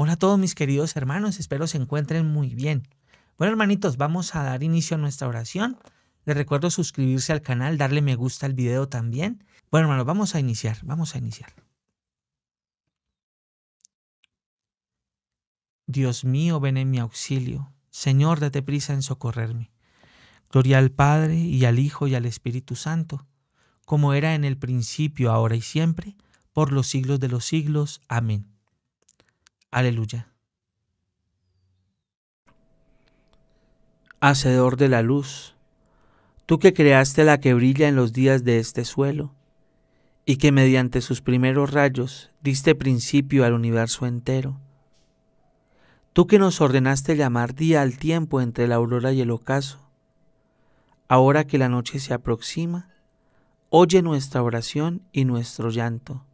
Hola a todos mis queridos hermanos, espero se encuentren muy bien. Bueno hermanitos, vamos a dar inicio a nuestra oración. Les recuerdo suscribirse al canal, darle me gusta al video también. Bueno hermanos, vamos a iniciar, vamos a iniciar. Dios mío, ven en mi auxilio. Señor, date prisa en socorrerme. Gloria al Padre y al Hijo y al Espíritu Santo, como era en el principio, ahora y siempre, por los siglos de los siglos. Amén. Aleluya. Hacedor de la luz, tú que creaste la que brilla en los días de este suelo, y que mediante sus primeros rayos diste principio al universo entero. Tú que nos ordenaste llamar día al tiempo entre la aurora y el ocaso, ahora que la noche se aproxima, oye nuestra oración y nuestro llanto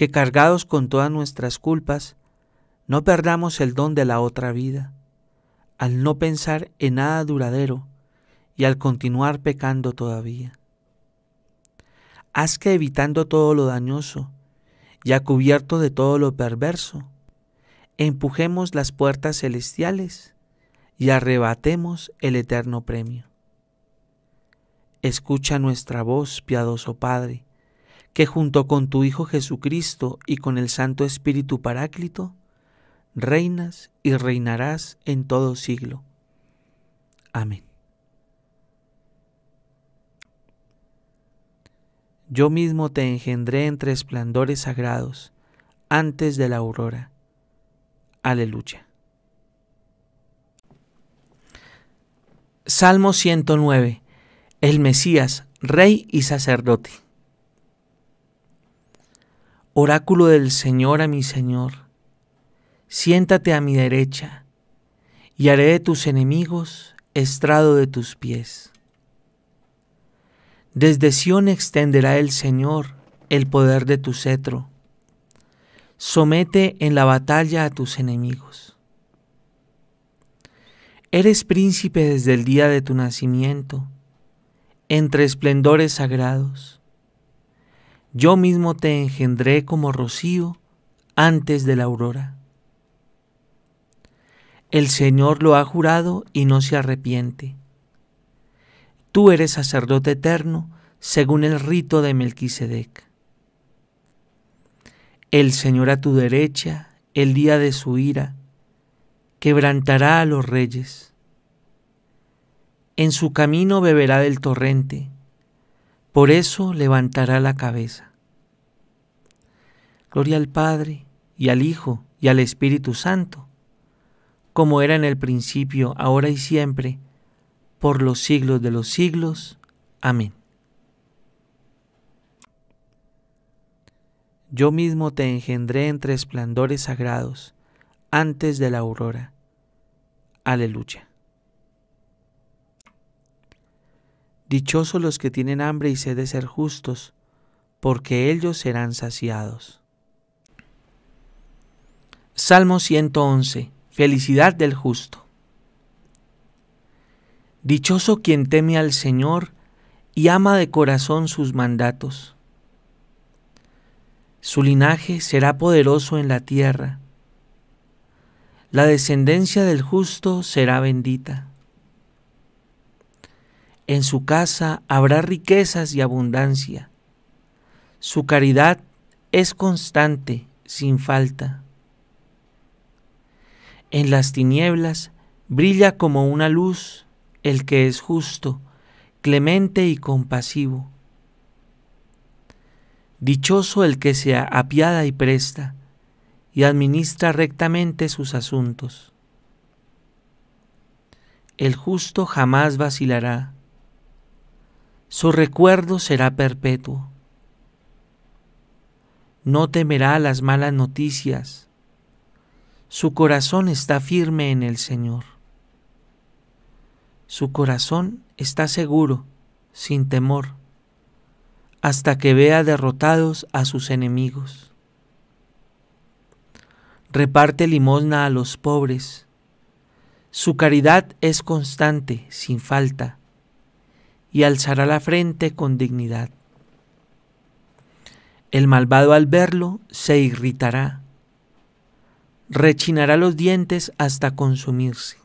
que cargados con todas nuestras culpas, no perdamos el don de la otra vida, al no pensar en nada duradero y al continuar pecando todavía. Haz que evitando todo lo dañoso y a cubierto de todo lo perverso, empujemos las puertas celestiales y arrebatemos el eterno premio. Escucha nuestra voz, piadoso Padre, que junto con tu Hijo Jesucristo y con el Santo Espíritu Paráclito, reinas y reinarás en todo siglo. Amén. Yo mismo te engendré entre esplendores sagrados, antes de la aurora. Aleluya. Salmo 109. El Mesías, Rey y Sacerdote. Oráculo del Señor a mi Señor, siéntate a mi derecha, y haré de tus enemigos estrado de tus pies. Desde Sión extenderá el Señor el poder de tu cetro. Somete en la batalla a tus enemigos. Eres príncipe desde el día de tu nacimiento, entre esplendores sagrados yo mismo te engendré como rocío antes de la aurora. El Señor lo ha jurado y no se arrepiente. Tú eres sacerdote eterno según el rito de Melquisedec. El Señor a tu derecha, el día de su ira, quebrantará a los reyes. En su camino beberá del torrente por eso levantará la cabeza. Gloria al Padre, y al Hijo, y al Espíritu Santo, como era en el principio, ahora y siempre, por los siglos de los siglos. Amén. Yo mismo te engendré entre esplendores sagrados, antes de la aurora. Aleluya. Dichosos los que tienen hambre y sed de ser justos, porque ellos serán saciados. Salmo 111. Felicidad del justo. Dichoso quien teme al Señor y ama de corazón sus mandatos. Su linaje será poderoso en la tierra. La descendencia del justo será bendita. En su casa habrá riquezas y abundancia. Su caridad es constante, sin falta. En las tinieblas brilla como una luz el que es justo, clemente y compasivo. Dichoso el que sea apiada y presta, y administra rectamente sus asuntos. El justo jamás vacilará su recuerdo será perpetuo. No temerá las malas noticias. Su corazón está firme en el Señor. Su corazón está seguro, sin temor, hasta que vea derrotados a sus enemigos. Reparte limosna a los pobres. Su caridad es constante, sin falta y alzará la frente con dignidad. El malvado al verlo se irritará, rechinará los dientes hasta consumirse.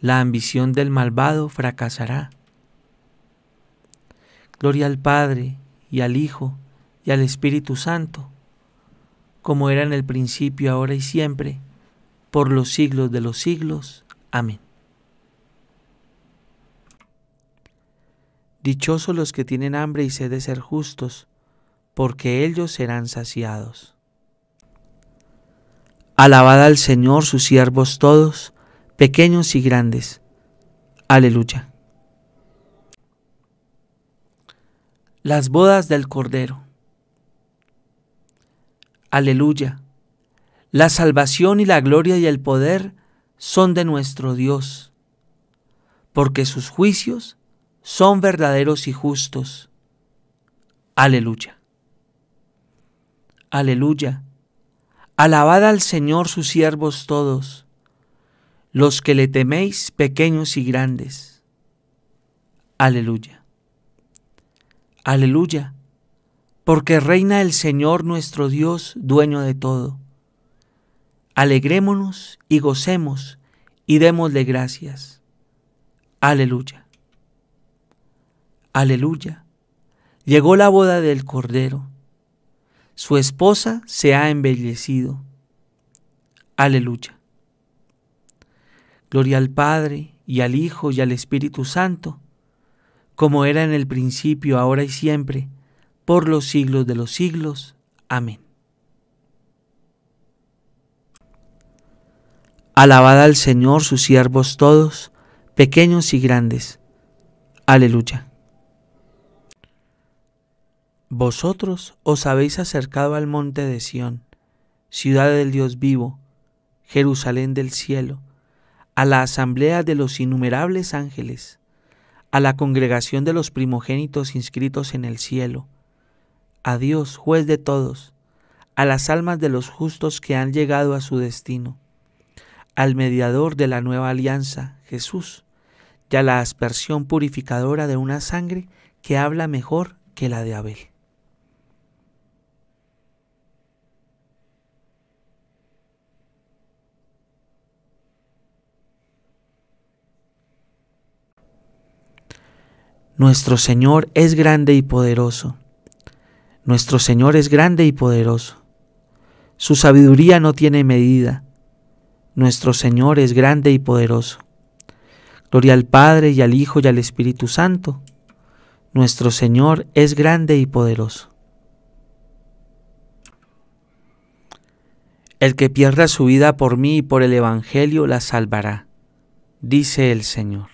La ambición del malvado fracasará. Gloria al Padre y al Hijo y al Espíritu Santo, como era en el principio, ahora y siempre, por los siglos de los siglos. Amén. Dichosos los que tienen hambre y sed de ser justos, porque ellos serán saciados. Alabada al Señor sus siervos todos, pequeños y grandes. Aleluya. Las bodas del Cordero. Aleluya. La salvación y la gloria y el poder son de nuestro Dios, porque sus juicios son verdaderos y justos. Aleluya. Aleluya. Alabad al Señor sus siervos todos, los que le teméis pequeños y grandes. Aleluya. Aleluya, porque reina el Señor nuestro Dios, dueño de todo. Alegrémonos y gocemos y démosle gracias. Aleluya. Aleluya. Llegó la boda del Cordero. Su esposa se ha embellecido. Aleluya. Gloria al Padre y al Hijo y al Espíritu Santo, como era en el principio, ahora y siempre, por los siglos de los siglos. Amén. Alabada al Señor sus siervos todos, pequeños y grandes. Aleluya. Vosotros os habéis acercado al monte de Sión, ciudad del Dios vivo, Jerusalén del cielo, a la asamblea de los innumerables ángeles, a la congregación de los primogénitos inscritos en el cielo, a Dios, juez de todos, a las almas de los justos que han llegado a su destino, al mediador de la nueva alianza, Jesús, y a la aspersión purificadora de una sangre que habla mejor que la de Abel. Nuestro Señor es grande y poderoso. Nuestro Señor es grande y poderoso. Su sabiduría no tiene medida. Nuestro Señor es grande y poderoso. Gloria al Padre y al Hijo y al Espíritu Santo. Nuestro Señor es grande y poderoso. El que pierda su vida por mí y por el Evangelio la salvará, dice el Señor.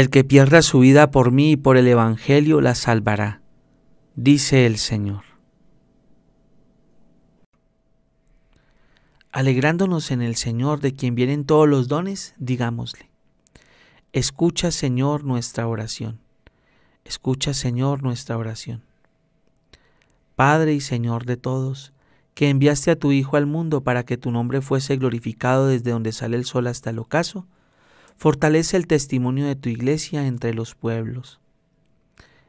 El que pierda su vida por mí y por el Evangelio la salvará, dice el Señor. Alegrándonos en el Señor de quien vienen todos los dones, digámosle, escucha Señor nuestra oración, escucha Señor nuestra oración. Padre y Señor de todos, que enviaste a tu Hijo al mundo para que tu nombre fuese glorificado desde donde sale el sol hasta el ocaso, Fortalece el testimonio de tu iglesia entre los pueblos.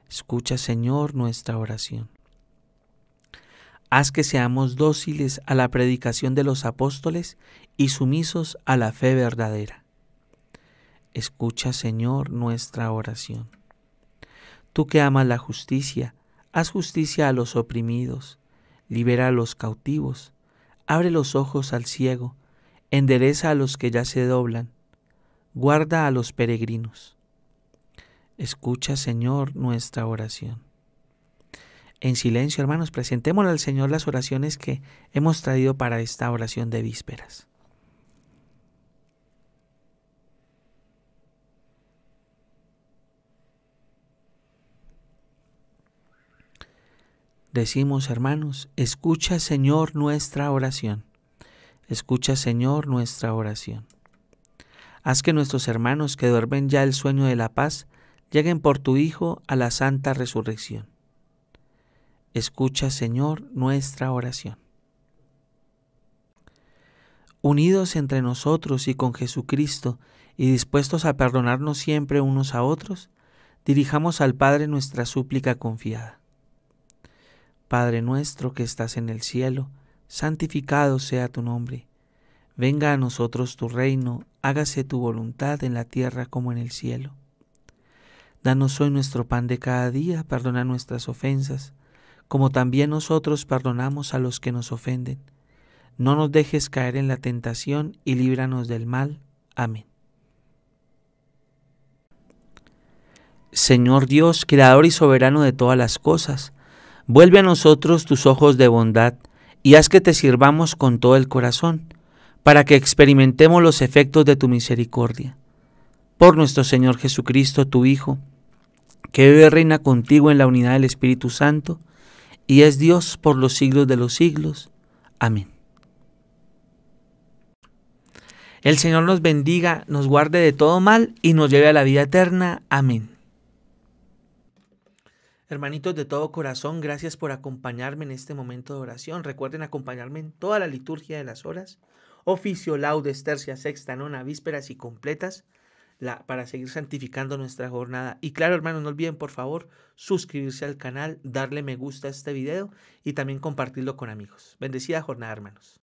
Escucha, Señor, nuestra oración. Haz que seamos dóciles a la predicación de los apóstoles y sumisos a la fe verdadera. Escucha, Señor, nuestra oración. Tú que amas la justicia, haz justicia a los oprimidos, libera a los cautivos, abre los ojos al ciego, endereza a los que ya se doblan, guarda a los peregrinos. Escucha, Señor, nuestra oración. En silencio, hermanos, presentémosle al Señor las oraciones que hemos traído para esta oración de vísperas. Decimos, hermanos, escucha, Señor, nuestra oración. Escucha, Señor, nuestra oración. Haz que nuestros hermanos que duermen ya el sueño de la paz lleguen por tu Hijo a la santa resurrección. Escucha, Señor, nuestra oración. Unidos entre nosotros y con Jesucristo, y dispuestos a perdonarnos siempre unos a otros, dirijamos al Padre nuestra súplica confiada. Padre nuestro que estás en el cielo, santificado sea tu nombre Venga a nosotros tu reino, hágase tu voluntad en la tierra como en el cielo. Danos hoy nuestro pan de cada día, perdona nuestras ofensas, como también nosotros perdonamos a los que nos ofenden. No nos dejes caer en la tentación y líbranos del mal. Amén. Señor Dios, Creador y Soberano de todas las cosas, vuelve a nosotros tus ojos de bondad y haz que te sirvamos con todo el corazón para que experimentemos los efectos de tu misericordia. Por nuestro Señor Jesucristo, tu Hijo, que vive y reina contigo en la unidad del Espíritu Santo, y es Dios por los siglos de los siglos. Amén. El Señor nos bendiga, nos guarde de todo mal y nos lleve a la vida eterna. Amén. Hermanitos de todo corazón, gracias por acompañarme en este momento de oración. Recuerden acompañarme en toda la liturgia de las horas oficio laudes, tercia sexta, nona, vísperas y completas para seguir santificando nuestra jornada. Y claro, hermanos, no olviden por favor suscribirse al canal, darle me gusta a este video y también compartirlo con amigos. Bendecida jornada, hermanos.